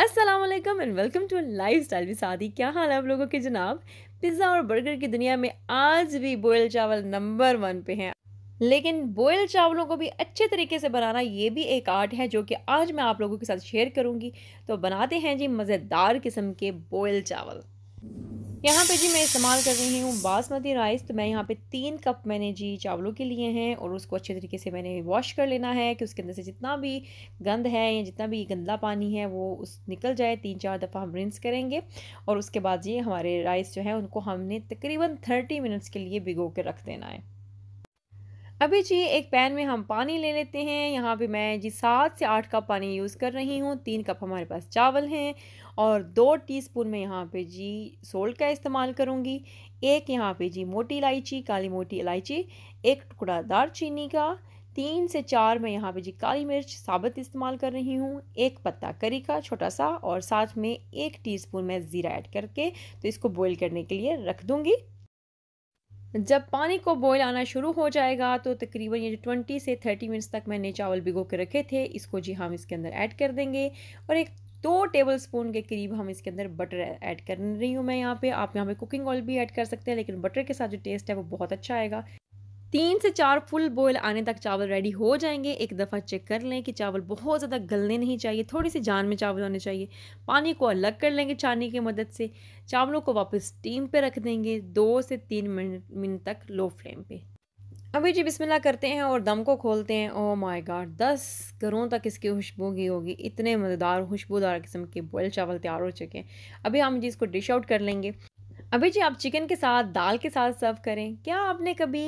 अस्सलाम वालेकुम and welcome to lifestyle भी सादी क्या हाल है आप लोगों के जनाब पिज़्ज़ा और बर्गर की दुनिया में आज भी बोयल चावल नंबर वन पे हैं लेकिन बोयल चावलों को भी अच्छे तरीके से बनाना ये भी एक आर्ट है जो कि आज मैं आप लोगों के साथ शेयर करूँगी तो बनाते हैं जी मज़ेदार किस्म के बोयल चावल यहाँ पे जी मैं इस्तेमाल कर रही हूँ बासमती राइस तो मैं यहाँ पे तीन कप मैंने जी चावलों के लिए हैं और उसको अच्छे तरीके से मैंने वॉश कर लेना है कि उसके अंदर से जितना भी गंद है या जितना भी गंदा पानी है वो उस निकल जाए तीन चार दफ़ा हम रिंस करेंगे और उसके बाद जी हमारे राइस जो है उनको हमने तकरीबन थर्टी मिनट्स के लिए भिगो के रख देना है अभी जी एक पैन में हम पानी ले लेते हैं यहाँ पे मैं जी सात से आठ कप पानी यूज़ कर रही हूँ तीन कप हमारे पास चावल हैं और दो टीस्पून में यहाँ पे जी सोल्ट का इस्तेमाल करूँगी एक यहाँ पे जी मोटी इलायची काली मोटी इलायची एक टुकड़ा चीनी का तीन से चार में यहाँ पे जी काली मिर्च साबुत इस्तेमाल कर रही हूँ एक पत्ता करी का छोटा सा और साथ में एक टीस्पून मैं ज़ीरा ऐड करके तो इसको बॉईल करने के लिए रख दूँगी जब पानी को बॉयल आना शुरू हो जाएगा तो तकरीबन ये जो 20 से 30 मिनट्स तक मैंने चावल भिगो के रखे थे इसको जी हम इसके अंदर ऐड कर देंगे और एक दो टेबल स्पून के करीब हम इसके अंदर बटर ऐड कर रही हूँ मैं यहाँ पे आप यहाँ पे कुकिंग ऑयल भी ऐड कर सकते हैं लेकिन बटर के साथ जो टेस्ट है वो बहुत अच्छा आएगा तीन से चार फुल बॉयल आने तक चावल रेडी हो जाएंगे एक दफ़ा चेक कर लें कि चावल बहुत ज़्यादा गलने नहीं चाहिए थोड़ी सी जान में चावल होने चाहिए पानी को अलग कर लेंगे छानी की मदद से चावलों को वापस स्टीम पे रख देंगे दो से तीन मिनट मिनट तक लो फ्लेम पे अभी जी बिस्मिल्लाह करते हैं और दम को खोलते हैं ओ माई गॉड दस घरों तक इसकी खुशबू की होगी इतने मज़ेदार खुशबूदार किस्म के बॉयल चावल तैयार हो चुके हैं अभी हम जी इसको डिश आउट कर लेंगे अभी जी आप चिकन के साथ दाल के साथ सर्व करें क्या आपने कभी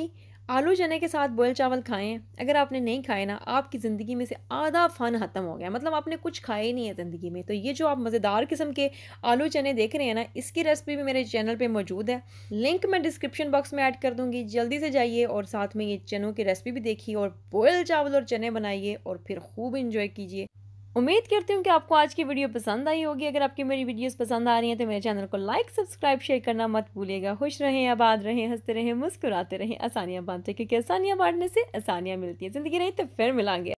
आलू चने के साथ बॉयल चावल खाएं अगर आपने नहीं खाए ना आपकी ज़िंदगी में से आधा फ़न ख़त्म हो गया मतलब आपने कुछ खाए ही नहीं है ज़िंदगी में तो ये जो आप मज़ेदार किस्म के आलू चने देख रहे हैं ना इसकी रेसिपी भी मेरे चैनल पे मौजूद है लिंक मैं डिस्क्रिप्शन बॉक्स में ऐड कर दूँगी जल्दी से जाइए और साथ में ये चनों की रेसिपी भी देखिए और बॉयल चावल और चने बनाइए और फिर खूब इन्जॉय कीजिए उम्मीद करती हूँ कि आपको आज की वीडियो पसंद आई होगी अगर आपकी मेरी वीडियोस पसंद आ रही हैं तो मेरे चैनल को लाइक सब्सक्राइब शेयर करना मत भूलिएगा खुश रहें आबाद रहें हंसते रहें मुस्कुराते रहें आसानियाँ बांटते क्योंकि आसानियाँ बांटने से आसानियाँ मिलती हैं ज़िंदगी रही तो फिर मिलाएंगे